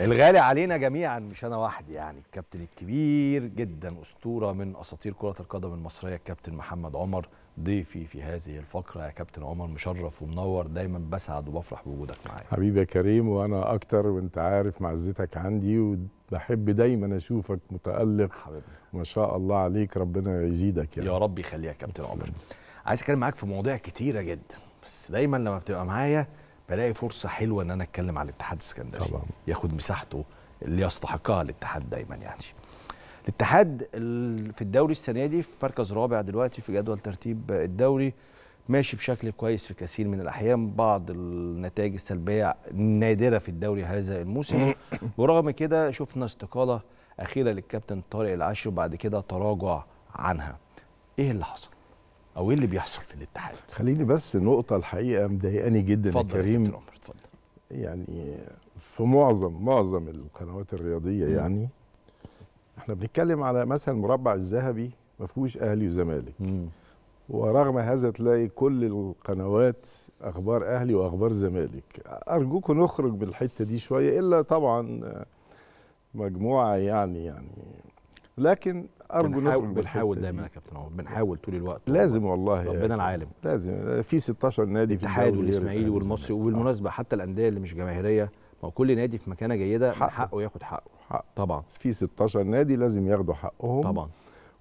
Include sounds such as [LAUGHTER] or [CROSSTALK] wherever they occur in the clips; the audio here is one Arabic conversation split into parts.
الغالي علينا جميعا مش انا واحد يعني الكابتن الكبير جدا اسطوره من اساطير كره القدم المصريه الكابتن محمد عمر ضيفي في هذه الفقره يا كابتن عمر مشرف ومنور دايما بسعد وبفرح بوجودك معايا حبيبي يا كريم وانا اكتر وانت عارف معزتك عندي وبحب دايما اشوفك متالق حبيبي ما شاء الله عليك ربنا يزيدك يعني يا رب يخليك يا كابتن عمر عايز اتكلم معاك في مواضيع كتيره جدا بس دايما لما بتبقى معايا بلاقي فرصه حلوه ان انا اتكلم على الاتحاد السكندري طبعا. ياخد مساحته اللي يستحقها الاتحاد دايما يعني الاتحاد في الدوري السنه دي في مركز رابع دلوقتي في جدول ترتيب الدوري ماشي بشكل كويس في كثير من الاحيان بعض النتائج السلبيه نادره في الدوري هذا الموسم [COUGHS] ورغم كده شفنا استقاله اخيره للكابتن طارق العشر وبعد كده تراجع عنها ايه اللي حصل او ايه اللي بيحصل في الاتحاد خليني بس نقطه الحقيقه مضايقاني جدا يا كريم اتفضل يعني في معظم معظم القنوات الرياضيه م. يعني احنا بنتكلم على مثلا المربع الذهبي ما فيهوش اهلي وزمالك ورغم هذا تلاقي كل القنوات اخبار اهلي واخبار زمالك ارجوكم نخرج من الحته دي شويه الا طبعا مجموعه يعني يعني لكن ارجو نخرج بنحاول دايما يا كابتن عمر بنحاول طول الوقت لازم والله ربنا يعني. العالم لازم في 16 نادي في الاتحاد والاسماعيلي والمصري وبالمناسبه حتى الانديه اللي مش جماهيريه ما هو كل نادي في مكانه جيده حقه, حقه ياخد حقه حق. طبعا في 16 نادي لازم ياخدوا حقهم طبعا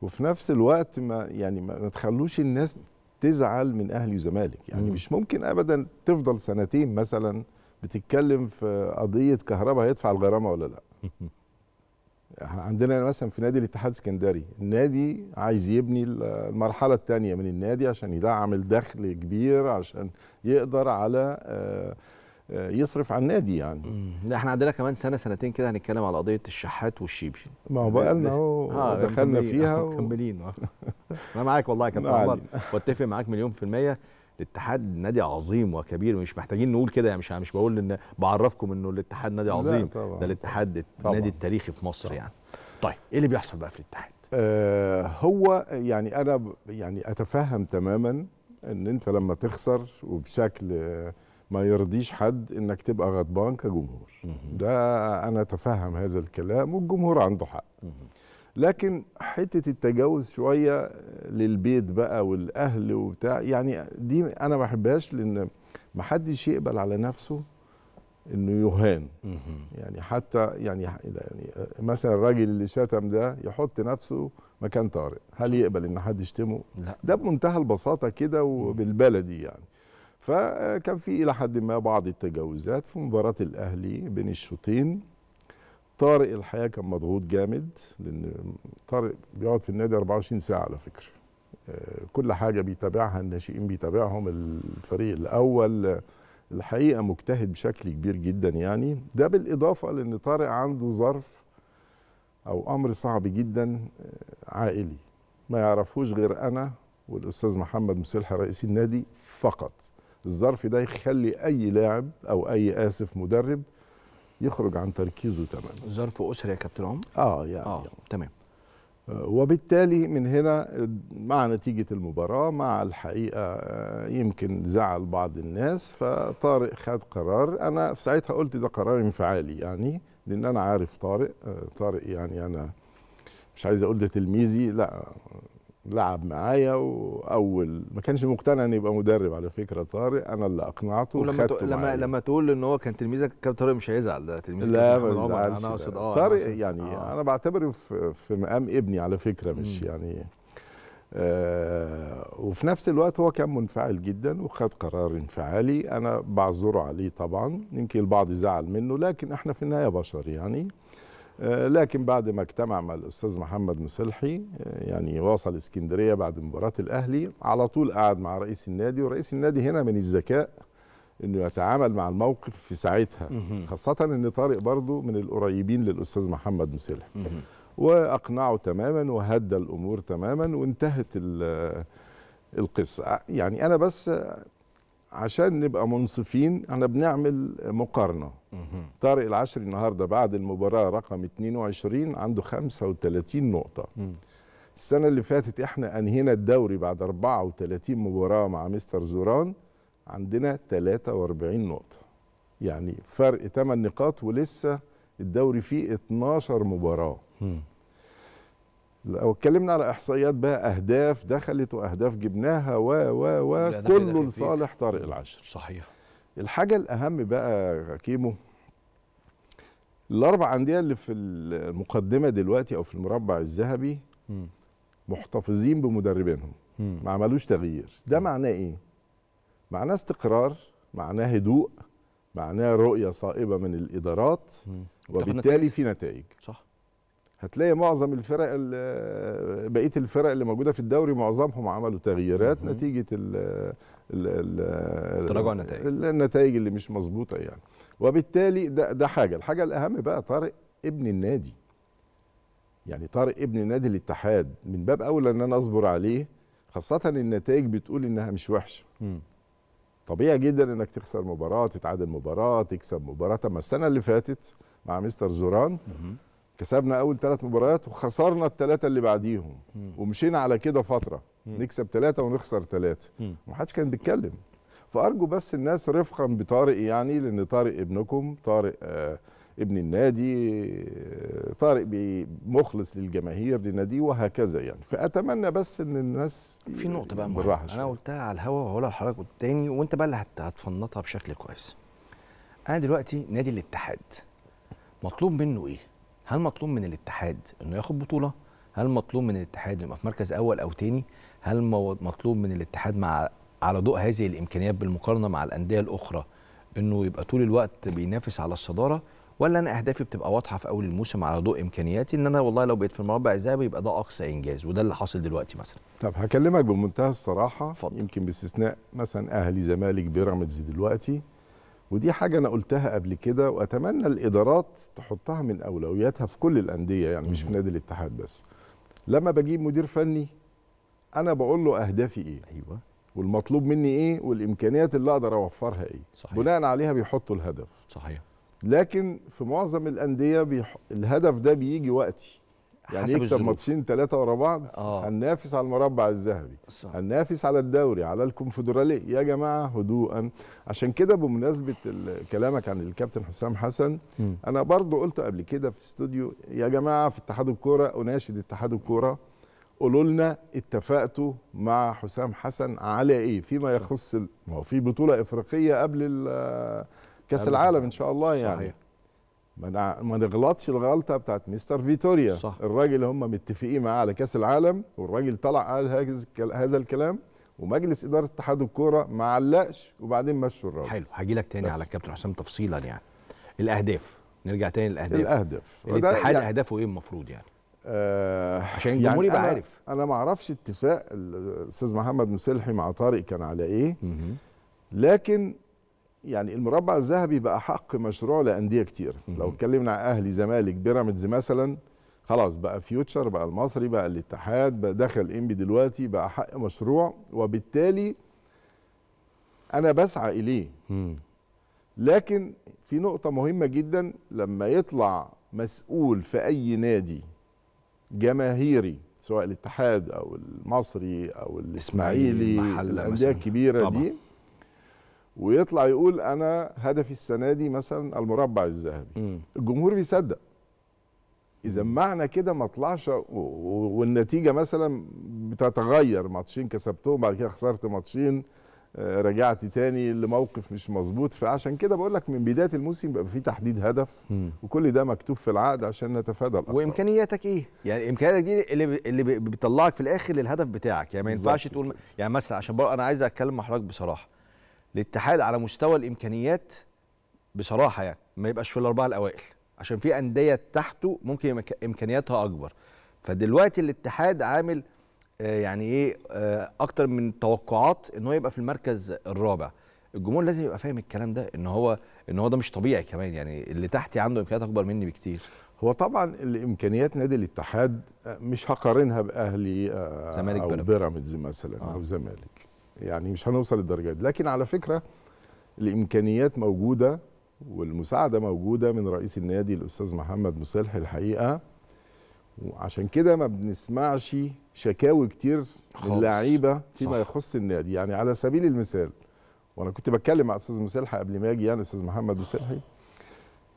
وفي نفس الوقت ما يعني ما تخلوش الناس تزعل من اهلي وزمالك يعني م. مش ممكن ابدا تفضل سنتين مثلا بتتكلم في قضيه كهرباء هيدفع الغرامه ولا لا [LAUGHS] احنا عندنا مثلا في نادي الاتحاد السكندري النادي عايز يبني المرحله الثانيه من النادي عشان يدعم الدخل كبير عشان يقدر على آه، آه، يصرف على النادي يعني لا احنا عندنا كمان سنه سنتين كده هنتكلم على قضيه الشحات والشيبي ما هو بقى لنا اهو دخلنا فيها [LAUGHS] مكملين و... آه. انا معاك والله يا كابتن [LAUGHS] عمر واتفق معاك مليون في الميه الاتحاد نادي عظيم وكبير ومش محتاجين نقول كده مش مش بقول ان بعرفكم انه الاتحاد نادي عظيم ده الاتحاد النادي التاريخي في مصر طبعا. يعني طيب ايه اللي بيحصل بقى في الاتحاد آه هو يعني انا يعني اتفهم تماما ان انت لما تخسر وبشكل ما يرضيش حد انك تبقى غضبان كجمهور ده انا اتفهم هذا الكلام والجمهور عنده حق لكن حته التجاوز شويه للبيت بقى والاهل وبتاع يعني دي انا ما بحبهاش لان ما حدش يقبل على نفسه انه يهان يعني حتى يعني يعني مثلا الراجل اللي شتم ده يحط نفسه مكان طارق هل يقبل ان حد يشتمه لا. ده بمنتهى البساطه كده وبالبلدي يعني فكان في الى حد ما بعض التجاوزات في مباراه الاهلي بين الشوطين طارق الحقيقه كان مضغوط جامد لان طارق بيقعد في النادي 24 ساعه على فكره آه، كل حاجه بيتابعها الناشئين بيتابعهم الفريق الاول الحقيقه مجتهد بشكل كبير جدا يعني ده بالاضافه لان طارق عنده ظرف او امر صعب جدا آه، عائلي ما يعرفوش غير انا والاستاذ محمد مسلحه رئيس النادي فقط الظرف ده يخلي اي لاعب او اي اسف مدرب يخرج عن تركيزه تماما ظرف اسري يا كابتن عمر اه يعني, آه. يعني. تمام آه، وبالتالي من هنا آه، مع نتيجة المباراة مع الحقيقة آه، يمكن زعل بعض الناس فطارق خد قرار أنا في ساعتها قلت ده قرار انفعالي يعني لأن أنا عارف طارق طارق يعني أنا مش عايز أقول ده تلميذي لا لعب معايا واول ما كانش مقتنع ان يبقى مدرب على فكره طارق انا اللي اقنعته ولما تقول لما معايا. لما تقول ان هو كان تلميذك كابتن طارق مش هيزعل ده تلميذك لا ما انا اقصد اه طارق يعني آه. انا بعتبره في, في مقام ابني على فكره مش م. يعني آه وفي نفس الوقت هو كان منفعل جدا وخد قرار انفعالي انا بعذره عليه طبعا يمكن البعض زعل منه لكن احنا في النهايه بشر يعني آه، لكن بعد ما اجتمع مع الاستاذ محمد مسلحي آه، يعني واصل اسكندريه بعد مباراه الاهلي على طول قعد مع رئيس النادي ورئيس النادي هنا من الذكاء انه يتعامل مع الموقف في ساعتها خاصه ان طارق برضه من القريبين للاستاذ محمد مسلحي واقنعه تماما وهدى الامور تماما وانتهت آه، القصه يعني انا بس عشان نبقى منصفين احنا بنعمل مقارنه طارق العشري النهارده بعد المباراه رقم 22 عنده 35 نقطه السنه اللي فاتت احنا انهينا الدوري بعد 34 مباراه مع مستر زوران عندنا 43 نقطه يعني فرق 8 نقاط ولسه الدوري فيه 12 مباراه لو اتكلمنا على احصائيات بقى اهداف دخلت واهداف جبناها و و و كله لصالح طارق العشر صحيح الحاجه الاهم بقى كيمو الاربع انديه اللي في المقدمه دلوقتي او في المربع الذهبي محتفظين بمدربينهم ما عملوش تغيير ده معناه ايه معناه استقرار معناه هدوء معناه رؤيه صائبه من الادارات وبالتالي في نتائج صح هتلاقي معظم الفرق بقيه الفرق اللي موجوده في الدوري معظمهم عملوا تغييرات نتيجه ال تراجع النتائج النتائج اللي مش مظبوطه يعني وبالتالي ده ده حاجه الحاجه الاهم بقى طارق ابن النادي يعني طارق ابن نادي الاتحاد من باب اولى ان انا اصبر عليه خاصه النتائج بتقول انها مش وحشه م. طبيعي جدا انك تخسر مباراه تتعادل مباراه تكسب مباراه اما السنه اللي فاتت مع مستر زوران كسبنا اول ثلاث مباريات وخسرنا الثلاثه اللي بعديهم ومشينا على كده فتره نكسب ثلاثه ونخسر ثلاثه ومحدش كان بيتكلم فارجو بس الناس رفقا بطارق يعني لان طارق ابنكم طارق آه ابن النادي آه، طارق مخلص للجماهير للنادي وهكذا يعني فاتمنى بس ان الناس في نقطه بقى مهمه انا قلتها على الهوا وهقولها لحضرتك تاني وانت بقى اللي هتفنطها بشكل كويس انا دلوقتي نادي الاتحاد مطلوب منه ايه هل مطلوب من الاتحاد انه ياخد بطوله هل مطلوب من الاتحاد يبقى في مركز اول او تاني هل مطلوب من الاتحاد مع على ضوء هذه الامكانيات بالمقارنه مع الانديه الاخرى انه يبقى طول الوقت بينافس على الصداره ولا انا اهدافي بتبقى واضحه في اول الموسم على ضوء امكانياتي ان انا والله لو بقيت في المربع الذهبي يبقى ده اقصى انجاز وده اللي حاصل دلوقتي مثلا طب هكلمك بمنتهى الصراحه فضل. يمكن باستثناء مثلا اهلي زمالك بيراميدز دلوقتي ودي حاجة أنا قلتها قبل كده وأتمنى الإدارات تحطها من أولوياتها في كل الأندية يعني مش في نادي الاتحاد بس لما بجيب مدير فني أنا بقول له أهدافي إيه أيوة والمطلوب مني إيه والإمكانيات اللي أقدر أوفرها إيه صحيح. بناء عليها بيحطوا الهدف صحيح لكن في معظم الأندية بيح... الهدف ده بيجي وقتي يعني يكسب ماتشين ثلاثه ورا بعض آه. هننافس على المربع الذهبي هننافس على الدوري على الكونفدراليه يا جماعه هدوءا عشان كده بمناسبه كلامك عن الكابتن حسام حسن م. انا برضو قلت قبل كده في استوديو يا جماعه في اتحاد الكوره اناشد اتحاد الكوره قولوا لنا اتفقتوا مع حسام حسن على ايه فيما طيب. يخص ما هو في بطوله افريقيه قبل كاس العالم ان شاء الله يعني صحيح. ما ما نغلطش الغلطه بتاعت مستر فيتوريا صح. الراجل اللي هم متفقين معاه على كاس العالم والراجل طلع قال هذا الكلام ومجلس اداره اتحاد الكوره ما علقش وبعدين مشوا الراجل حلو هاجي لك تاني بس. على الكابتن حسام تفصيلا يعني الاهداف نرجع تاني للاهداف الاهداف الاتحاد يعني اهدافه ايه المفروض يعني آه عشان الجمهور يعني يبقى عارف انا ما اعرفش اتفاق الاستاذ محمد مسلحي مع طارق كان على ايه -م. لكن يعني المربع الذهبي بقى حق مشروع لانديه كتير لو اتكلمنا عن اهلي زمالك بيراميدز مثلا خلاص بقى فيوتشر بقى المصري بقى الاتحاد بقى دخل انبي دلوقتي بقى حق مشروع وبالتالي انا بسعى اليه لكن في نقطه مهمه جدا لما يطلع مسؤول في اي نادي جماهيري سواء الاتحاد او المصري او الاسماعيلي الانديه الكبيره طبعا. دي ويطلع يقول انا هدفي السنه دي مثلا المربع الذهبي الجمهور بيصدق اذا معنى كده ما طلعش والنتيجه مثلا بتتغير ماتشين كسبتهم بعد كده خسرت ماتشين آه، رجعت تاني لموقف مش مظبوط فعشان كده بقول لك من بدايه الموسم بقى في تحديد هدف وكل ده مكتوب في العقد عشان نتفادى الأخطاء وامكانياتك ايه؟ يعني امكانياتك دي اللي اللي بيطلعك في الاخر للهدف بتاعك يعني ما ينفعش تقول يعني مثلا عشان انا عايز اتكلم مع حضرتك بصراحه الاتحاد على مستوى الامكانيات بصراحه يعني ما يبقاش في الاربعه الاوائل عشان في انديه تحته ممكن امكانياتها اكبر فدلوقتي الاتحاد عامل آه، يعني ايه آه، اكتر من توقعات ان هو يبقى في المركز الرابع الجمهور لازم يبقى فاهم الكلام ده ان هو ان هو ده مش طبيعي كمان يعني اللي تحتي عنده امكانيات اكبر مني بكتير هو طبعا الامكانيات نادي الاتحاد آه، مش هقارنها باهلي او بيراميدز مثلا آه. او زمالك يعني مش هنوصل للدرجه دي لكن على فكره الامكانيات موجوده والمساعده موجوده من رئيس النادي الاستاذ محمد مصالح الحقيقه وعشان كده ما بنسمعش شكاوي كتير من اللعيبه فيما يخص النادي يعني على سبيل المثال وانا كنت بتكلم مع استاذ مصالح قبل ما اجي يعني استاذ محمد مصالح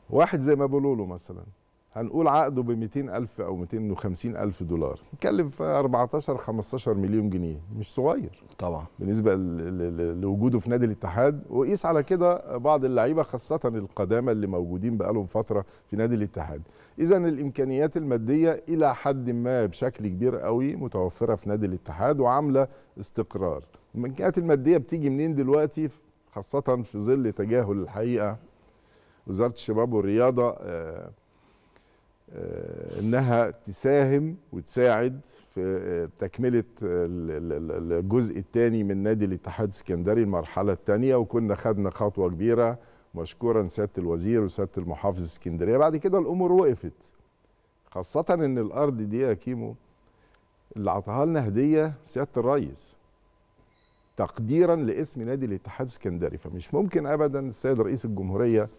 واحد زي ما بقوله مثلا هنقول عقده ب 200000 او 250000 دولار نتكلم في 14 15 مليون جنيه مش صغير طبعا بالنسبه لوجوده في نادي الاتحاد وقيس على كده بعض اللعيبه خاصه القدامى اللي موجودين بقالهم فتره في نادي الاتحاد اذا الامكانيات الماديه الى حد ما بشكل كبير قوي متوفره في نادي الاتحاد وعامله استقرار الامكانيات الماديه بتيجي منين دلوقتي خاصه في ظل تجاهل الحقيقه وزاره الشباب والرياضه آه آه، انها تساهم وتساعد في آه، تكمله الجزء الثاني من نادي الاتحاد السكندري المرحله الثانيه وكنا خدنا خطوه كبيره مشكورا سياده الوزير وسياده المحافظ اسكندريه بعد كده الامور وقفت خاصه ان الارض دي يا كيمو اللي عطاها لنا هديه سياده الرئيس تقديرا لاسم نادي الاتحاد السكندري فمش ممكن ابدا السيد رئيس الجمهوريه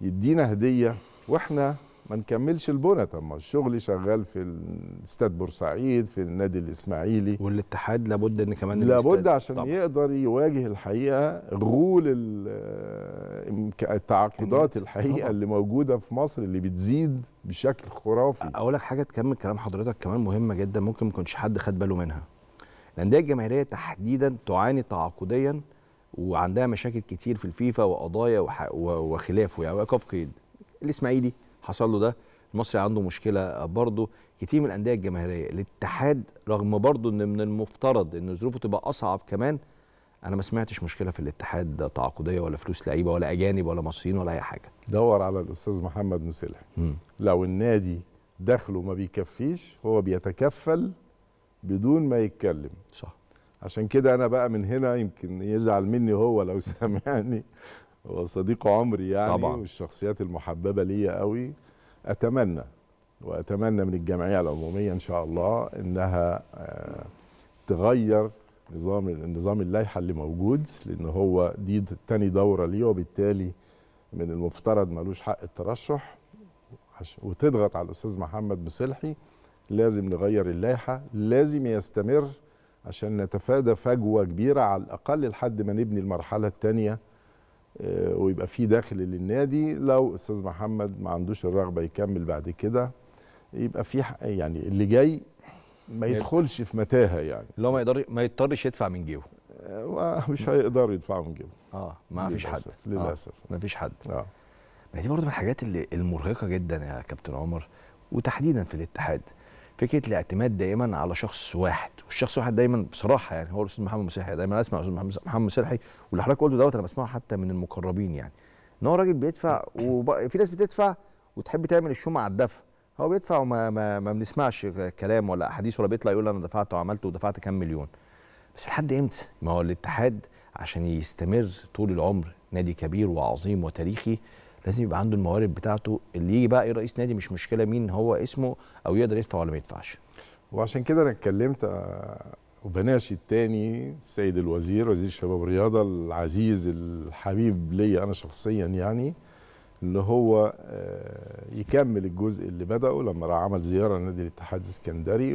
يدينا هديه واحنا ما نكملش البنى طب ما الشغل شغال في استاد بورسعيد في النادي الاسماعيلي والاتحاد لابد ان كمان لابد عشان طبعا. يقدر يواجه الحقيقه غول التعاقدات الحقيقه طبعا. اللي موجوده في مصر اللي بتزيد بشكل خرافي اقول لك حاجه تكمل كلام حضرتك كمان مهمه جدا ممكن ما يكونش حد خد باله منها الانديه الجماهيريه تحديدا تعاني تعاقديا وعندها مشاكل كتير في الفيفا وقضايا وخلافه يعني وقف قيد الاسماعيلي حصل له ده المصري عنده مشكله برضه كتير من الانديه الجماهيريه الاتحاد رغم برضه ان من المفترض ان ظروفه تبقى اصعب كمان انا ما سمعتش مشكله في الاتحاد تعاقديه ولا فلوس لعيبه ولا اجانب ولا مصريين ولا اي حاجه دور على الاستاذ محمد مسلح لو النادي دخله ما بيكفيش هو بيتكفل بدون ما يتكلم صح عشان كده انا بقى من هنا يمكن يزعل مني هو لو [LAUGHS] سمعني وصديق عمري يعني طبعا. والشخصيات المحببه ليا قوي اتمنى واتمنى من الجمعيه العموميه ان شاء الله انها آه، تغير نظام نظام اللائحه اللي موجود لان هو دي تاني دوره ليه وبالتالي من المفترض ملوش حق الترشح وتضغط على الاستاذ محمد مصلحي لازم نغير اللائحه لازم يستمر عشان نتفادى فجوه كبيره على الاقل لحد ما نبني المرحله الثانيه آه، ويبقى في دخل للنادي لو استاذ محمد ما عندوش الرغبه يكمل بعد كده يبقى في يعني اللي جاي ما يعني يدخلش في متاهه يعني اللي هو ما يقدر ما يضطرش يدفع من جيبه آه، [LAUGHS] مش هيقدر يدفعوا من جيبه اه ما فيش حد للاسف آه. ما فيش حد اه ما دي برضه من الحاجات اللي المرهقه جدا يا كابتن عمر وتحديدا في الاتحاد فكره الاعتماد دائما على شخص واحد والشخص واحد دايما بصراحه يعني هو الاستاذ محمد مسرحي دايما اسمع الاستاذ محمد مسرحي واللي حضرتك قلته دوت انا بسمعه حتى من المقربين يعني ان هو راجل بيدفع وفي ناس بتدفع وتحب تعمل الشوم على الدفع هو بيدفع وما ما, ما بنسمعش كلام ولا احاديث ولا بيطلع يقول انا دفعت وعملت ودفعت كام مليون بس لحد امتى ما هو الاتحاد عشان يستمر طول العمر نادي كبير وعظيم وتاريخي لازم يبقى عنده الموارد بتاعته اللي يجي بقى اي رئيس نادي مش مشكله مين هو اسمه او يقدر يدفع ولا ما يدفعش وعشان كده انا اتكلمت آه، وبناشد الثاني السيد الوزير وزير الشباب والرياضه العزيز الحبيب ليا انا شخصيا يعني اللي هو آه، يكمل الجزء اللي بدأه لما راح عمل زيارة لنادي الاتحاد الاسكندري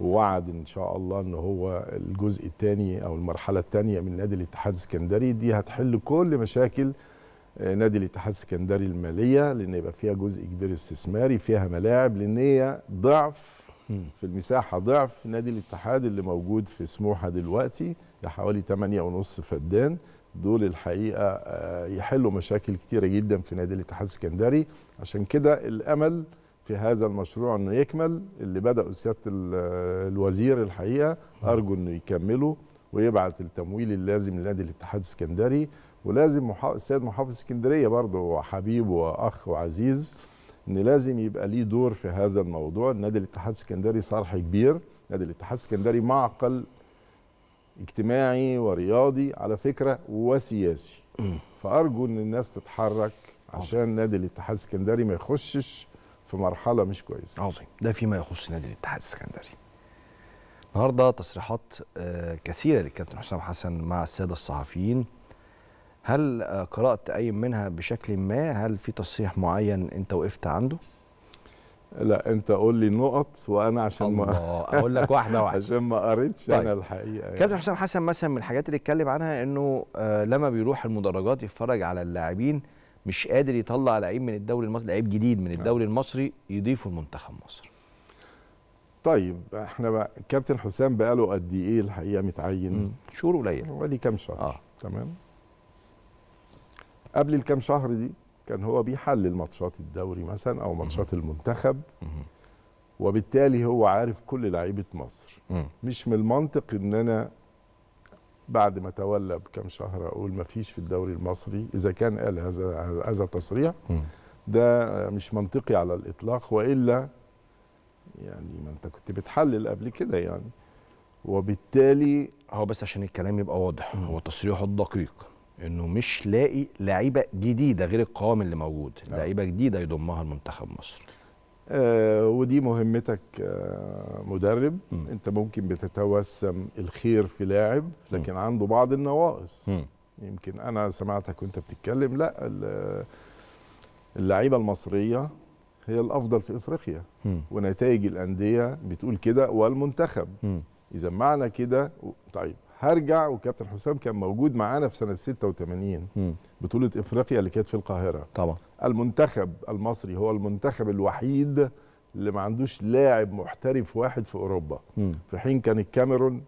ووعد إن شاء الله إن هو الجزء الثاني أو المرحلة الثانية من نادي الاتحاد الاسكندري دي هتحل كل مشاكل آه، نادي الاتحاد السكندري الماليه لان يبقى فيها جزء كبير استثماري فيها ملاعب لان هي ضعف في المساحه ضعف نادي الاتحاد اللي موجود في سموحه دلوقتي ده حوالي 8.5 فدان دول الحقيقه آه، يحلوا مشاكل كتيره جدا في نادي الاتحاد السكندري عشان كده الامل في هذا المشروع انه يكمل اللي بداوا سياده آه، الوزير الحقيقه ارجو انه يكمله ويبعت التمويل اللازم لنادي الاتحاد السكندري ولازم السيد محافظ اسكندريه برضه حبيب واخ وعزيز ان لازم يبقى ليه دور في هذا الموضوع نادي الاتحاد السكندري صرح كبير نادي الاتحاد السكندري معقل اجتماعي ورياضي على فكره وسياسي فارجو ان الناس تتحرك عشان نادي الاتحاد السكندري ما يخشش في مرحله مش كويسه عظيم ده فيما يخص نادي الاتحاد السكندري النهارده تصريحات آه، كثيره للكابتن حسام حسن مع الساده الصحفيين هل آه، قرات اي منها بشكل ما هل في تصحيح معين انت وقفت عنده لا انت قول لي نقط وانا عشان الله. ما اقول لك واحده واحده [LAUGHS] عشان ما قريتش طيب. انا الحقيقه يعني. كابتن حسام حسن مثلا من الحاجات اللي اتكلم عنها انه آه، لما بيروح المدرجات يتفرج على اللاعبين مش قادر يطلع لعيب من الدوري المصري لعيب جديد من آه. الدوري المصري يضيفه لمنتخب مصر طيب احنا بقى كابتن حسام بقاله قد ايه الحقيقه متعين؟ شهور قليله ولي كام شهر آه. تمام قبل الكام شهر دي كان هو بيحلل ماتشات الدوري مثلا او ماتشات المنتخب وبالتالي هو عارف كل لعيبه مصر مش من المنطق ان انا بعد ما تولى بكام شهر اقول ما فيش في الدوري المصري اذا كان قال هذا هذا التصريح ده مش منطقي على الاطلاق والا يعني ما انت كنت بتحلل قبل كده يعني وبالتالي هو بس عشان الكلام يبقى واضح هو تصريحه الدقيق انه مش لاقي لعيبه جديده غير القوام اللي موجود آه. لعيبه جديده يضمها المنتخب مصر آه ودي مهمتك آه مدرب م. انت ممكن بتتوسم الخير في لاعب لكن م. عنده بعض النواقص يمكن انا سمعتك وانت بتتكلم لا اللعيبه المصريه هي الافضل في افريقيا م. ونتائج الانديه بتقول كده والمنتخب اذا معنى كده طيب هرجع وكابتن حسام كان موجود معانا في سنه 86 بطوله افريقيا اللي كانت في القاهره طبعا المنتخب المصري هو المنتخب الوحيد اللي ما عندوش لاعب محترف واحد في اوروبا مم. في حين كان الكاميرون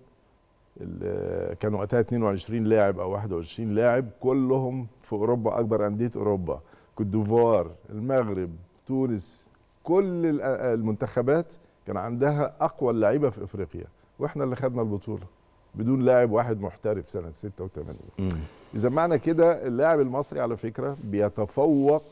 كانوا وقتها 22 لاعب او 21 لاعب كلهم في اوروبا اكبر انديه اوروبا كوت ديفوار المغرب تونس كل المنتخبات كان عندها اقوى اللعيبه في افريقيا واحنا اللي خدنا البطوله بدون لاعب واحد محترف سنه 86 اذا معنى كده اللاعب المصري على فكره بيتفوق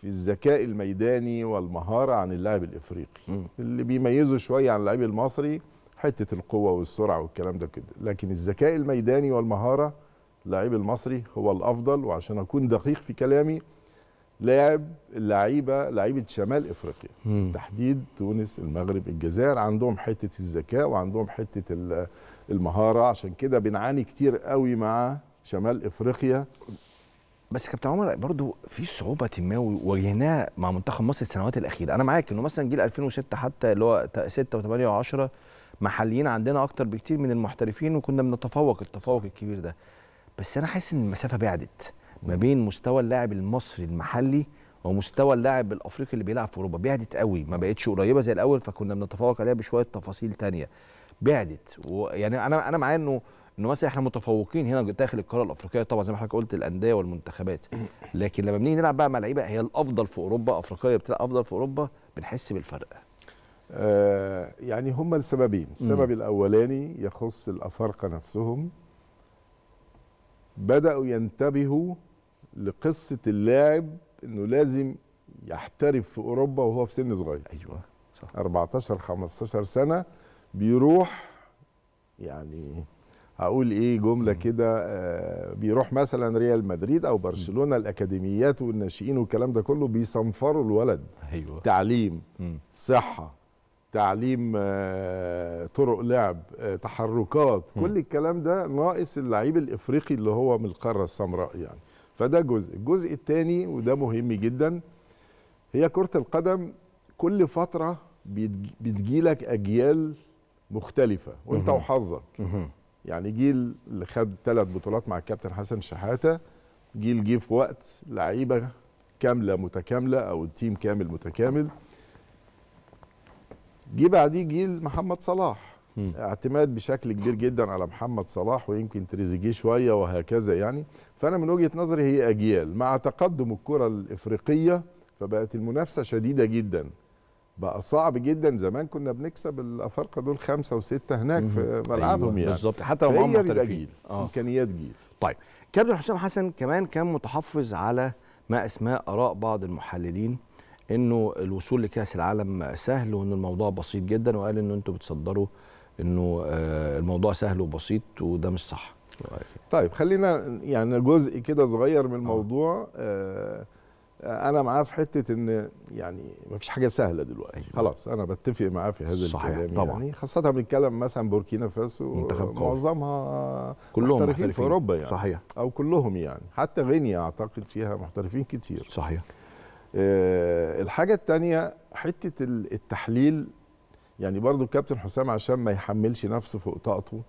في الذكاء الميداني والمهاره عن اللاعب الافريقي م. اللي بيميزه شويه عن اللاعب المصري حته القوه والسرعه والكلام ده كده لكن الذكاء الميداني والمهاره اللاعب المصري هو الافضل وعشان اكون دقيق في كلامي لاعب اللعيبه لعيبه شمال افريقيا م. تحديد تونس المغرب الجزائر عندهم حته الذكاء وعندهم حته المهاره عشان كده بنعاني كتير قوي مع شمال افريقيا بس كابتن عمر برضو في صعوبه ما واجهناها مع منتخب مصر السنوات الاخيره انا معاك انه مثلا جيل 2006 حتى اللي هو 6 و8 و10 محليين عندنا اكتر بكتير من المحترفين وكنا بنتفوق التفوق الكبير ده بس انا حاسس ان المسافه بعدت ما بين مستوى اللاعب المصري المحلي ومستوى اللاعب الافريقي اللي بيلعب في اوروبا بعدت قوي ما بقتش قريبه زي الاول فكنا بنتفوق عليها بشويه تفاصيل تانية بعدت ويعني انا انا معايا انه انه مثلا احنا متفوقين هنا داخل القاره الافريقيه طبعا زي ما حضرتك قلت الانديه والمنتخبات [CLEARS THROAT] لكن لما بنيجي نلعب بقى مع لعيبه هي الافضل في اوروبا افريقيه بتلعب افضل في اوروبا بنحس بالفرق آه يعني هما السببين السبب الاولاني يخص الافارقه نفسهم بداوا ينتبهوا لقصه اللاعب انه لازم يحترف في اوروبا وهو في سن صغير ايوه صح 14 15 سنه بيروح يعني هقول ايه جمله كده آه، بيروح مثلا ريال مدريد او برشلونه الاكاديميات والناشئين والكلام ده كله بيصنفروا الولد أيوة. تعليم م. صحه تعليم آه، طرق لعب آه، تحركات م. كل الكلام ده ناقص اللعيب الافريقي اللي هو من القاره السمراء يعني فده جزء الجزء الثاني وده مهم جدا هي كره القدم كل فتره بتجيلك اجيال مختلفه وانت وحظك يعني جيل اللي خد ثلاث بطولات مع الكابتن حسن شحاته جيل جه في وقت لعيبه كامله متكامله او التيم كامل متكامل جه بعديه جيل محمد صلاح اعتماد بشكل كبير جدا على محمد صلاح ويمكن تريزيجيه شويه وهكذا يعني فانا من وجهه نظري هي اجيال مع تقدم الكره الافريقيه فبقت المنافسه شديده جدا بقى صعب جدا زمان كنا بنكسب الافارقه دول خمسه وسته هناك في ملعبهم أيوة، يعني بالظبط حتى لو هم محترفين آه. امكانيات جيل طيب كابتن حسام حسن كمان كان متحفظ على ما اسماء اراء بعض المحللين انه الوصول لكاس العالم سهل وان الموضوع بسيط جدا وقال ان انتوا بتصدروا انه آه، الموضوع سهل وبسيط وده مش صح طيب خلينا يعني جزء كده صغير من الموضوع آه. آه آه، انا معاه في حته ان يعني ما فيش حاجه سهله دلوقتي أيوة. خلاص انا بتفق معاه في هذا صحيح الكلام طبعا يعني خاصه بنتكلم مثلا بوركينا فاسو منتخب قوي معظمها كلهم محترفين في اوروبا يعني صحيح او كلهم يعني حتى غينيا اعتقد فيها محترفين كتير صحيح أه الحاجه الثانيه حته التحليل يعني برضو الكابتن حسام عشان ما يحملش نفسه فوق طاقته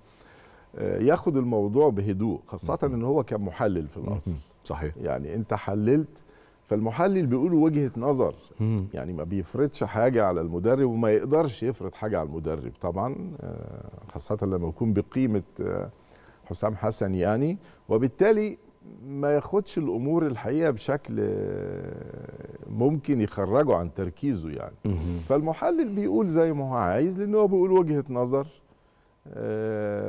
آه، ياخد الموضوع بهدوء خاصه ان هو كان محلل في الاصل صحيح يعني انت حللت فالمحلل بيقول وجهه نظر مم. يعني ما بيفرضش حاجه على المدرب وما يقدرش يفرض حاجه على المدرب طبعا آه، خاصه لما يكون بقيمه آه، حسام حسن يعني وبالتالي ما ياخدش الامور الحقيقه بشكل آه، ممكن يخرجه عن تركيزه يعني مم. فالمحلل بيقول زي ما هو عايز لان هو بيقول وجهه نظر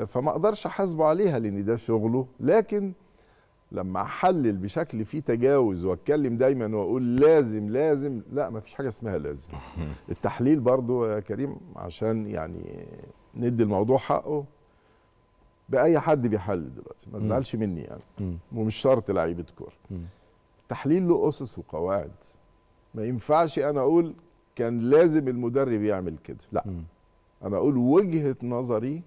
فما اقدرش احاسبه عليها لان ده شغله لكن لما احلل بشكل فيه تجاوز واتكلم دايما واقول لازم لازم لا ما فيش حاجه اسمها لازم [LAUGHS] التحليل برضو يا كريم عشان يعني ندي الموضوع حقه باي حد بيحلل دلوقتي ما تزعلش مني يعني ومش شرط لعيبه كوره التحليل له اسس وقواعد ما ينفعش انا اقول كان لازم المدرب يعمل كده لا انا اقول وجهه نظري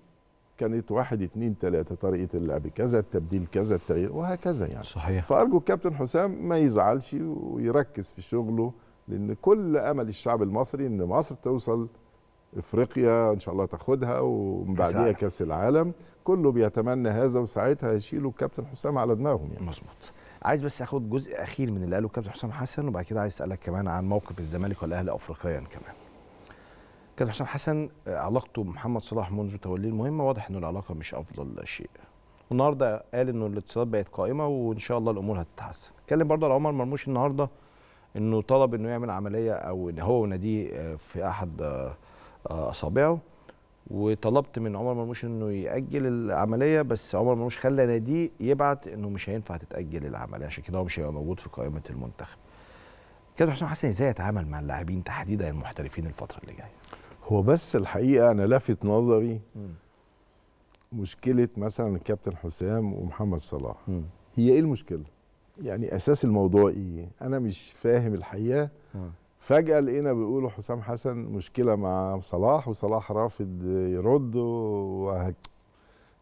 كانت واحد اثنين ثلاثة طريقه اللعب كذا التبديل كذا التغيير وهكذا يعني صحيح فارجو الكابتن حسام ما يزعلش ويركز في شغله لان كل امل الشعب المصري ان مصر توصل افريقيا ان شاء الله تاخدها ومن بعديها كاس العالم كله بيتمنى هذا وساعتها هيشيلوا الكابتن حسام على دماغهم يعني مظبوط عايز بس اخد جزء اخير من اللي قاله الكابتن حسام حسن وبعد كده عايز اسالك كمان عن موقف الزمالك والاهلي افريقيا كمان كابتن حسام حسن آه، علاقته بمحمد صلاح منذ توليه المهمه واضح انه العلاقه مش افضل شيء النهارده قال انه الاتصالات بقت قائمه وان شاء الله الامور هتتحسن اتكلم برضه على عمر مرموش النهارده انه طلب انه يعمل عمليه او ان هو وناديه آه، في احد آه، اصابعه وطلبت من عمر مرموش انه ياجل العمليه بس عمر مرموش خلى ناديه يبعت انه مش هينفع تتاجل العمليه عشان كده هو مش هيبقى موجود في قائمه المنتخب كابتن حسام حسن ازاي يتعامل مع اللاعبين تحديدا المحترفين الفتره اللي جايه هو بس الحقيقه انا لفت نظري مشكله مثلا الكابتن حسام ومحمد صلاح هي ايه المشكله يعني اساس الموضوع ايه انا مش فاهم الحقيقه فجاه لقينا بيقولوا حسام حسن مشكله مع صلاح وصلاح رافض يرد وهكذا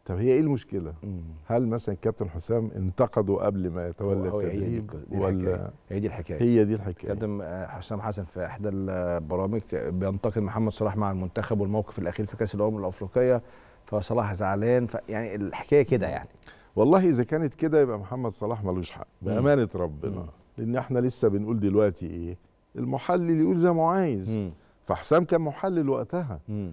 طب هي ايه المشكله؟ مم. هل مثلا الكابتن حسام انتقده قبل ما يتولى التدريب ولا هي دي الحكايه هي دي الحكايه كابتن آه، حسام حسن في احدى البرامج بينتقد محمد صلاح مع المنتخب والموقف الاخير في كاس الامم الافريقيه فصلاح زعلان يعني الحكايه كده يعني والله اذا كانت كده يبقى محمد صلاح ملوش حق بامانه ربنا مم. لان احنا لسه بنقول دلوقتي ايه المحلل يقول زي ما عايز فحسام كان محلل وقتها مم.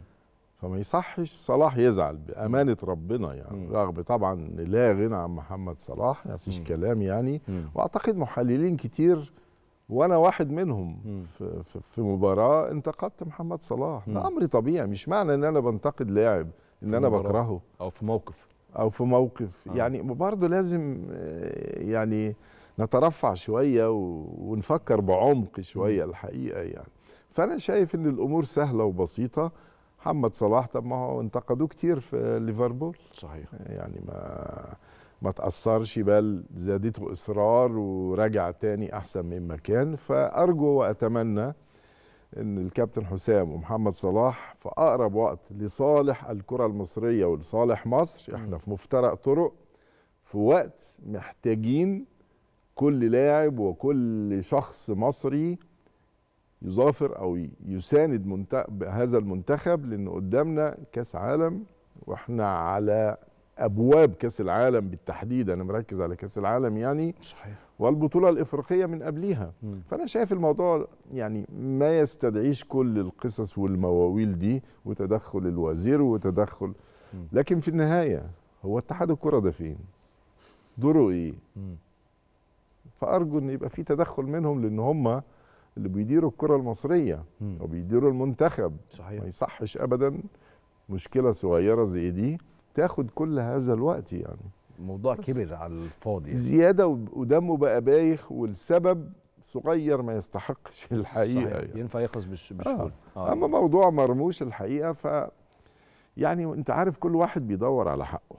فما يصحش صلاح يزعل بامانه ربنا يعني رغم طبعا لا غنى عن محمد صلاح ما فيش كلام يعني واعتقد محللين كتير وانا واحد منهم في, في مباراه انتقدت محمد صلاح ده امر طبيعي مش معنى ان انا بنتقد لاعب ان انا بكرهه او في موقف او في موقف آه. يعني برضه لازم آه، يعني نترفع شويه ونفكر بعمق شويه الحقيقه يعني فانا شايف ان الامور سهله وبسيطه محمد صلاح طب ما هو انتقدوه كتير في ليفربول صحيح يعني ما ما تاثرش بل زادته اصرار ورجع تاني احسن مما كان فارجو واتمنى ان الكابتن حسام ومحمد صلاح في اقرب وقت لصالح الكره المصريه ولصالح مصر احنا في مفترق طرق في وقت محتاجين كل لاعب وكل شخص مصري يظافر او يساند منتخب هذا المنتخب لان قدامنا كاس عالم واحنا على ابواب كاس العالم بالتحديد انا مركز على كاس العالم يعني صحيح والبطوله الافريقيه من قبليها فانا شايف الموضوع يعني ما يستدعيش كل القصص والمواويل دي وتدخل الوزير وتدخل م. لكن في النهايه هو اتحاد الكره ده فين دوره ايه م. فارجو ان يبقى في تدخل منهم لان هم اللي بيديروا الكره المصريه وبيديروا المنتخب صحيح ما يصحش ابدا مشكله صغيره زي دي تاخد كل هذا الوقت يعني الموضوع كبر على الفاضي يعني. زياده ودمه بقى بايخ والسبب صغير ما يستحقش الحقيقه صحيح. يعني. ينفع يخلص بسهوله آه. آه. اما موضوع مرموش الحقيقه ف يعني انت عارف كل واحد بيدور على حقه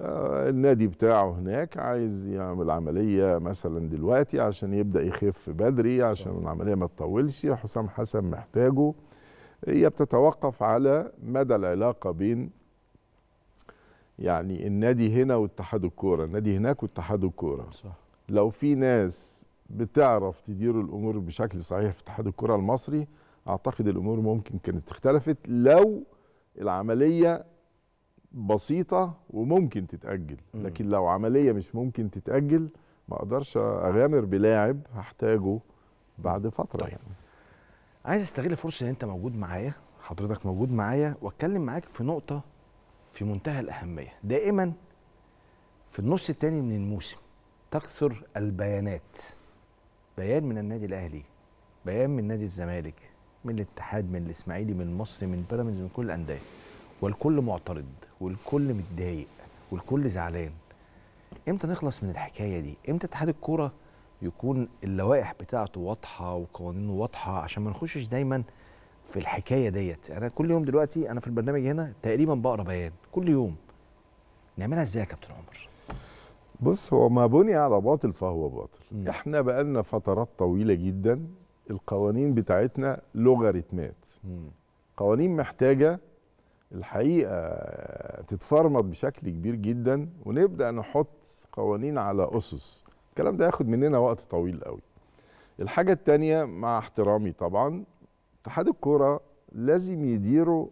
آه النادي بتاعه هناك عايز يعمل عمليه مثلا دلوقتي عشان يبدا يخف بدري عشان صح. العمليه ما تطولش حسام حسن محتاجه هي بتتوقف على مدى العلاقه بين يعني النادي هنا واتحاد الكوره النادي هناك واتحاد الكوره صح. لو في ناس بتعرف تدير الامور بشكل صحيح في اتحاد الكره المصري اعتقد الامور ممكن كانت اختلفت لو العمليه بسيطه وممكن تتاجل لكن لو عمليه مش ممكن تتاجل ما اقدرش اغامر بلاعب هحتاجه بعد فتره طيب. يعني. عايز استغل الفرصه ان انت موجود معايا حضرتك موجود معايا واتكلم معاك في نقطه في منتهى الاهميه دائما في النص الثاني من الموسم تكثر البيانات بيان من النادي الاهلي بيان من نادي الزمالك من الاتحاد من الاسماعيلي من مصر من بيراميدز من كل الانديه والكل معترض والكل متضايق والكل زعلان امتى نخلص من الحكايه دي امتى اتحاد الكوره يكون اللوائح بتاعته واضحه وقوانينه واضحه عشان ما نخشش دايما في الحكايه ديت انا كل يوم دلوقتي انا في البرنامج هنا تقريبا بقرا بيان كل يوم نعملها ازاي يا كابتن عمر بص هو ما بني على باطل فهو باطل م. احنا بقالنا فترات طويله جدا القوانين بتاعتنا لوغاريتمات قوانين محتاجه الحقيقه تتفرمط بشكل كبير جدا ونبدا نحط قوانين على اسس الكلام ده ياخد مننا وقت طويل قوي الحاجه الثانيه مع احترامي طبعا اتحاد الكوره لازم يديروا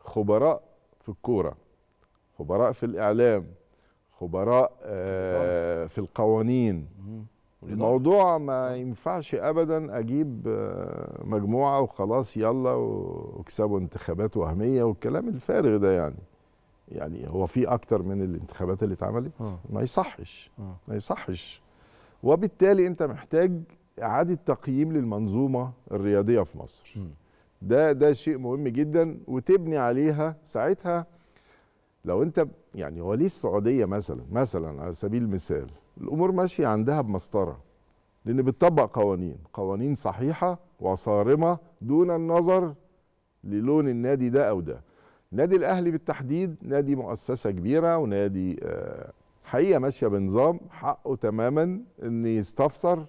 خبراء في الكوره خبراء في الاعلام خبراء آه، في القوانين الموضوع ما آه. ينفعش ابدا اجيب آه، مجموعه وخلاص يلا واكسبوا انتخابات وهميه والكلام الفارغ ده يعني يعني هو في اكتر من الانتخابات اللي اتعملت آه. ما يصحش ما يصحش وبالتالي انت محتاج اعاده تقييم للمنظومه الرياضيه في مصر ده ده شيء مهم جدا وتبني عليها ساعتها لو انت يعني هو ليه السعوديه مثلا مثلا على سبيل المثال الامور ماشيه عندها بمسطره لان بتطبق قوانين قوانين صحيحه وصارمه دون النظر للون النادي ده او ده نادي الاهلي بالتحديد نادي مؤسسه كبيره ونادي آه، حقيقه ماشيه بنظام حقه تماما ان يستفسر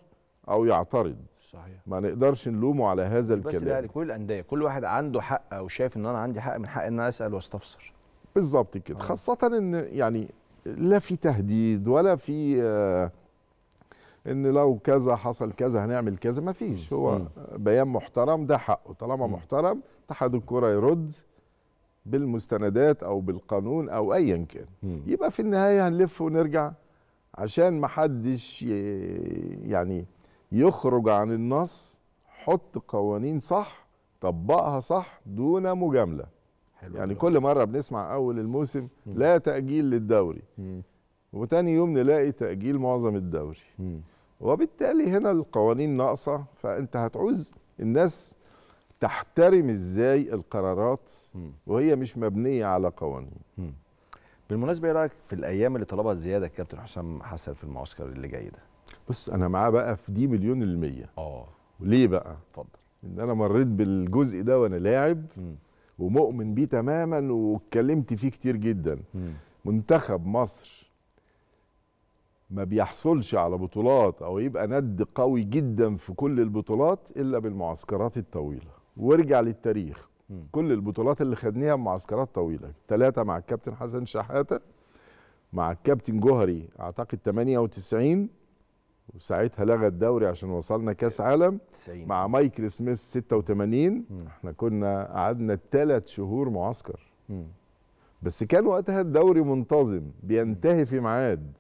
او يعترض صحيح ما نقدرش نلومه على هذا بس الكلام بس يعني كل الانديه كل واحد عنده حق او شايف ان انا عندي حق من حق ان انا اسال واستفسر بالظبط كده آه. خاصه ان يعني لا في تهديد ولا في آه، ان لو كذا حصل كذا هنعمل كذا ما فيش هو بيان محترم ده حقه طالما محترم اتحاد الكره يرد بالمستندات او بالقانون او ايا كان يبقى في النهايه هنلف ونرجع عشان ما حدش يعني يخرج عن النص حط قوانين صح طبقها صح دون مجامله حلو يعني كل مره بنسمع اول الموسم لا تاجيل للدوري وتاني يوم نلاقي تاجيل معظم الدوري وبالتالي هنا القوانين ناقصه فانت هتعوز الناس تحترم ازاي القرارات وهي مش مبنيه على قوانين بالمناسبه ايه رايك في الايام اللي طلبها الزياده الكابتن حسام حسن في المعسكر اللي جاي ده بص انا معاه بقى في دي مليون المية اه ليه بقى اتفضل ان انا مريت بالجزء ده وانا لاعب ومؤمن بيه تماما واتكلمت فيه كتير جدا منتخب مصر ما بيحصلش على بطولات او يبقى ند قوي جدا في كل البطولات الا بالمعسكرات الطويله وارجع للتاريخ كل البطولات اللي خدناها معسكرات طويله ثلاثه مع الكابتن حسن شحاته مع الكابتن جوهري اعتقد 98 وساعتها لغى نعم. الدوري عشان وصلنا كاس عالم مع مايكل سميث 86 احنا كنا قعدنا ثلاث شهور معسكر بس كان وقتها الدوري منتظم بينتهي في ميعاد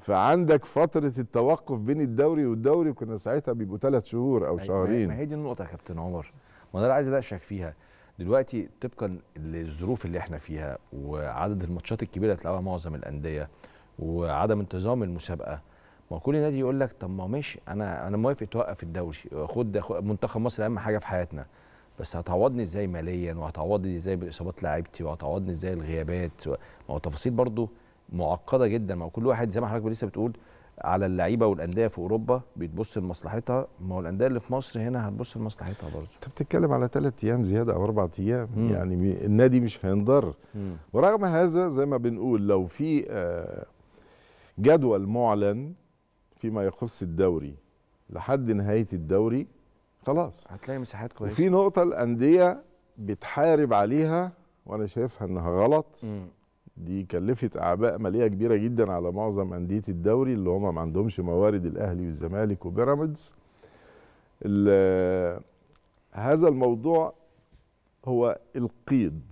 فعندك فتره التوقف بين الدوري والدوري كنا ساعتها بيبقوا ثلاث شهور او شهرين ما هي دي النقطه يا كابتن عمر ما انا عايز اناقشك فيها دلوقتي طبقا للظروف اللي احنا فيها وعدد الماتشات الكبيره اللي بتلعبها معظم الانديه وعدم انتظام المسابقه ما كل نادي يقول لك طب ما ماشي انا انا موافق توقف الدوري خد منتخب مصر اهم حاجه في حياتنا بس هتعوضني ازاي ماليا وهتعوضني ازاي باصابات لعيبتي وهتعوضني ازاي الغيابات ما هو تفاصيل برضو معقده جدا ما هو كل واحد زي ما حضرتك لسه بتقول على اللعيبه والانديه في اوروبا بتبص لمصلحتها ما هو الانديه اللي في مصر هنا هتبص لمصلحتها برضه انت بتتكلم على ثلاث ايام زياده او اربع ايام مم. يعني النادي مش هينضر ورغم هذا زي ما بنقول لو في آه، جدول معلن فيما يخص الدوري لحد نهايه الدوري خلاص هتلاقي مساحات كويسه وفي نقطه الانديه بتحارب عليها وانا شايفها انها غلط م. دي كلفت اعباء ماليه كبيره جدا على معظم انديه الدوري اللي هم ما عندهمش موارد الاهلي والزمالك وبيراميدز هذا الموضوع هو القيد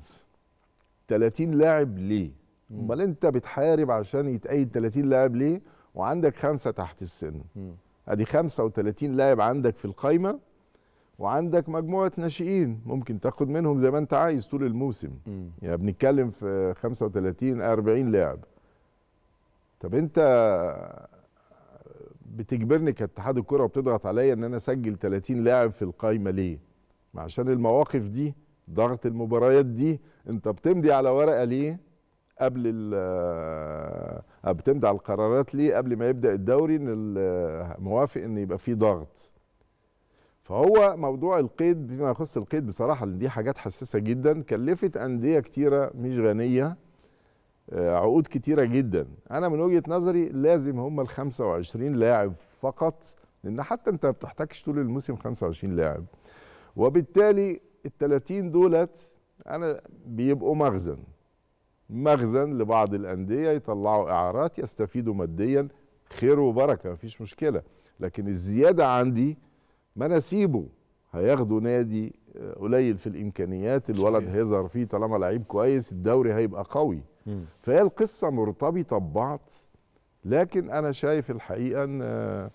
30 لاعب ليه امال انت بتحارب عشان يتقيد 30 لاعب ليه وعندك خمسه تحت السن ادي 35 لاعب عندك في القايمه وعندك مجموعه ناشئين ممكن تاخد منهم زي ما انت عايز طول الموسم م. يعني بنتكلم في 35 40 لاعب طب انت بتجبرني كاتحاد الكره وبتضغط عليا ان انا اسجل 30 لاعب في القايمه ليه؟ ما عشان المواقف دي ضغط المباريات دي انت بتمضي على ورقه ليه؟ قبل آه، بتمضي على القرارات ليه قبل ما يبدا الدوري ان آه، موافق ان يبقى في ضغط فهو موضوع القيد فيما يخص القيد بصراحه لان دي حاجات حساسه جدا كلفت انديه كتيره مش غنيه آه، عقود كتيره جدا انا من وجهه نظري لازم هم ال 25 لاعب فقط لان حتى انت ما بتحتاجش طول الموسم 25 لاعب وبالتالي ال 30 دولت انا بيبقوا مخزن مخزن لبعض الأندية يطلعوا إعارات يستفيدوا ماديا خير وبركة مفيش مشكلة لكن الزيادة عندي ما أنا أسيبه هياخدوا نادي آه، قليل في الامكانيات الولد هيظهر فيه طالما لعيب كويس الدوري هيبقى قوي فهي القصه مرتبطه ببعض لكن انا شايف الحقيقه ان آه،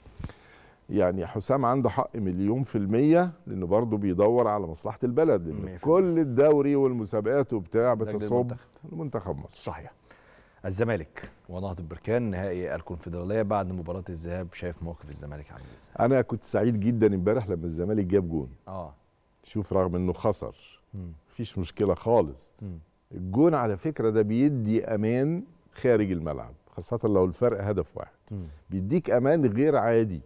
يعني حسام عنده حق مليون في المية لأنه برضه بيدور على مصلحة البلد لأن كل الدوري والمسابقات وبتاع بتصب المنتخب مصر صحيح الزمالك ونهضة بركان نهائي الكونفدرالية بعد مباراة الذهاب شايف موقف الزمالك عامل ازاي؟ أنا كنت سعيد جدا امبارح لما الزمالك جاب جون اه شوف رغم إنه خسر مفيش مشكلة خالص مم. الجون على فكرة ده بيدي أمان خارج الملعب خاصة لو الفرق هدف واحد مم. بيديك أمان غير عادي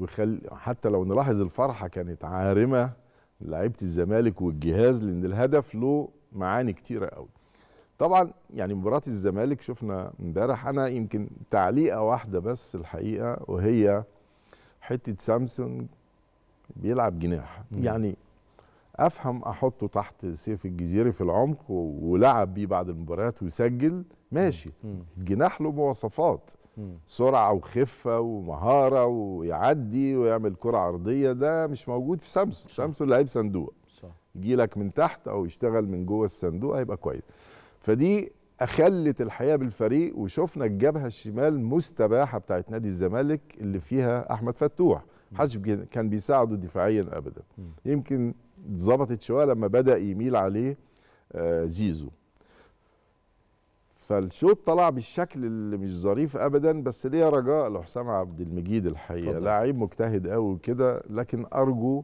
ويخلي حتى لو نلاحظ الفرحه كانت عارمه لعيبه الزمالك والجهاز لان الهدف له معاني كتيره قوي طبعا يعني مباراه الزمالك شفنا امبارح انا يمكن تعليقه واحده بس الحقيقه وهي حته سامسونج بيلعب جناح يعني افهم احطه تحت سيف الجزيري في العمق ولعب بيه بعد المباريات ويسجل ماشي الجناح له مواصفات سرعه وخفه ومهاره ويعدي ويعمل كره عرضيه ده مش موجود في سامسونج سامسونج لعيب صندوق يجي لك من تحت او يشتغل من جوه الصندوق هيبقى كويس فدي اخلت الحياه بالفريق وشفنا الجبهه الشمال مستباحه بتاعت نادي الزمالك اللي فيها احمد فتوح محدش كان بيساعده دفاعيا ابدا يمكن اتظبطت شويه لما بدا يميل عليه آه، زيزو فالشوط طلع بالشكل اللي مش ظريف ابدا بس ليا رجاء لحسام عبد المجيد الحقيقه لعيب مجتهد قوي كده لكن ارجو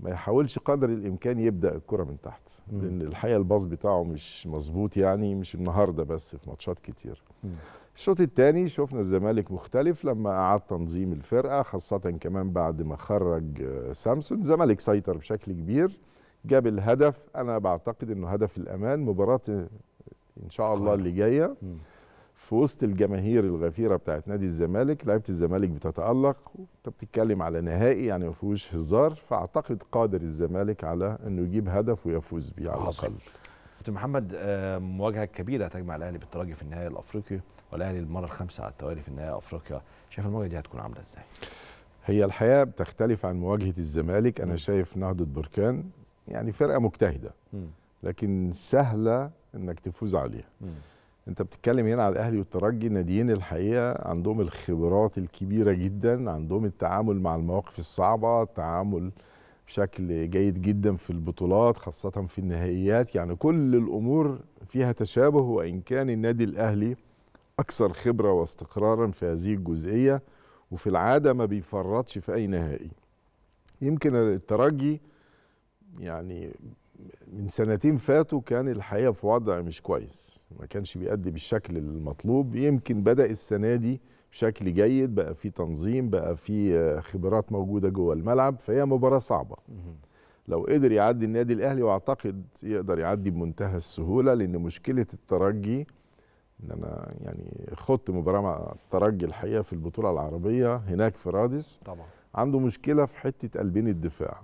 ما يحاولش قدر الامكان يبدا الكره من تحت مم. لان الحقيقه الباص بتاعه مش مظبوط يعني مش النهارده بس في ماتشات كتير مم. الشوط الثاني شفنا الزمالك مختلف لما اعاد تنظيم الفرقه خاصه كمان بعد ما خرج آه، سامسون الزمالك سيطر بشكل كبير جاب الهدف انا بعتقد انه هدف الامان مباراه ان شاء الله اللي جايه في وسط الجماهير الغفيره بتاعت نادي الزمالك لعيبه الزمالك بتتالق وانت بتتكلم على نهائي يعني ما فيهوش هزار فاعتقد قادر الزمالك على انه يجيب هدف ويفوز بيه على الاقل كابتن محمد مواجهه كبيره تجمع الاهلي بالترجي في النهائي الافريقي والاهلي المره الخامسه على التوالي في النهائي افريقيا شايف المواجهه دي هتكون عامله ازاي هي الحقيقه بتختلف عن مواجهه الزمالك انا شايف نهضه بركان يعني فرقه مجتهده لكن سهله انك تفوز عليها انت بتتكلم هنا على الاهلي والترجي ناديين الحقيقه عندهم الخبرات الكبيره جدا عندهم التعامل مع المواقف الصعبه التعامل بشكل جيد جدا في البطولات خاصه في النهائيات يعني كل الامور فيها تشابه وان كان النادي الاهلي اكثر خبره واستقرارا في هذه الجزئيه وفي العاده ما بيفرطش في اي نهائي يمكن الترجي يعني من سنتين فاتوا كان الحقيقه في وضع مش كويس ما كانش بيأدي بالشكل المطلوب يمكن بدأ السنه دي بشكل جيد بقى في تنظيم بقى في آه، خبرات موجوده جوه الملعب فهي مباراه صعبه لو قدر يعدي النادي الاهلي واعتقد يقدر يعدي بمنتهى السهوله لان مشكله الترجي ان انا يعني خدت مباراه مع الترجي الحقيقه في البطوله العربيه هناك في رادس طبعا عنده مشكله في حته قلبين الدفاع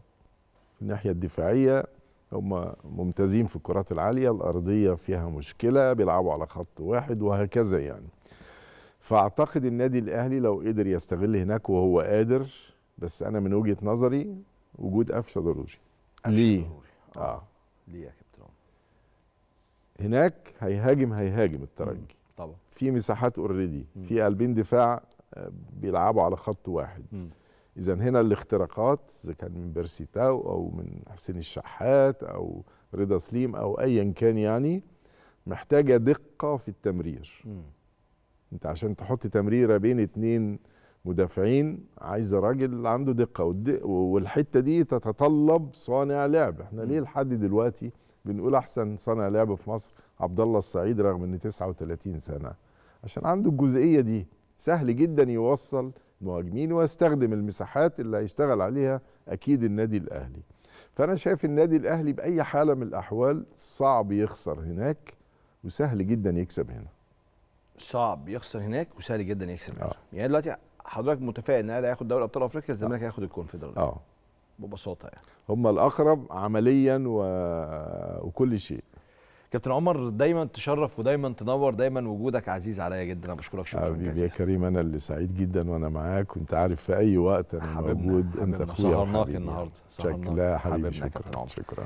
الناحيه الدفاعيه هم ممتازين في الكرات العاليه الارضيه فيها مشكله بيلعبوا على خط واحد وهكذا يعني فاعتقد النادي الاهلي لو قدر يستغل هناك وهو قادر بس انا من وجهه نظري وجود قفشه ضروري ليه اه, آه. ليه يا كابتن هناك هيهاجم هيهاجم الترجي طبعا في مساحات اوريدي في قلبين دفاع آه، بيلعبوا على خط واحد مم. اذا هنا الاختراقات اذا كان من بيرسيتاو او من حسين الشحات او رضا سليم او ايا كان يعني محتاجه دقه في التمرير م. انت عشان تحط تمريره بين اتنين مدافعين عايز راجل عنده دقه والحته دي تتطلب صانع لعب احنا ليه لحد دلوقتي بنقول احسن صانع لعب في مصر عبد الله السعيد رغم ان 39 سنه عشان عنده الجزئيه دي سهل جدا يوصل مهاجمين واستخدم المساحات اللي هيشتغل عليها اكيد النادي الاهلي فانا شايف النادي الاهلي باي حاله من الاحوال صعب يخسر هناك وسهل جدا يكسب هنا صعب يخسر هناك وسهل جدا يكسب هنا آه. يعني دلوقتي حضرتك متفائل ان الاهلي هياخد دوري ابطال افريقيا الزمالك آه. هياخد الكونفدراليه اه ببساطه يعني هم الاقرب عمليا و... وكل شيء كابتن عمر دايما تشرف ودايما تنور دايما وجودك عزيز عليا جدا انا بشكرك شكرا حبيبي جزيلا. يا كريم انا اللي سعيد جدا وانا معاك وانت عارف في اي وقت انا حبيبنا موجود حبيبنا. انت اخويا سهرناك النهارده سهرناك شكرا حبيبي شكرا, شكرا.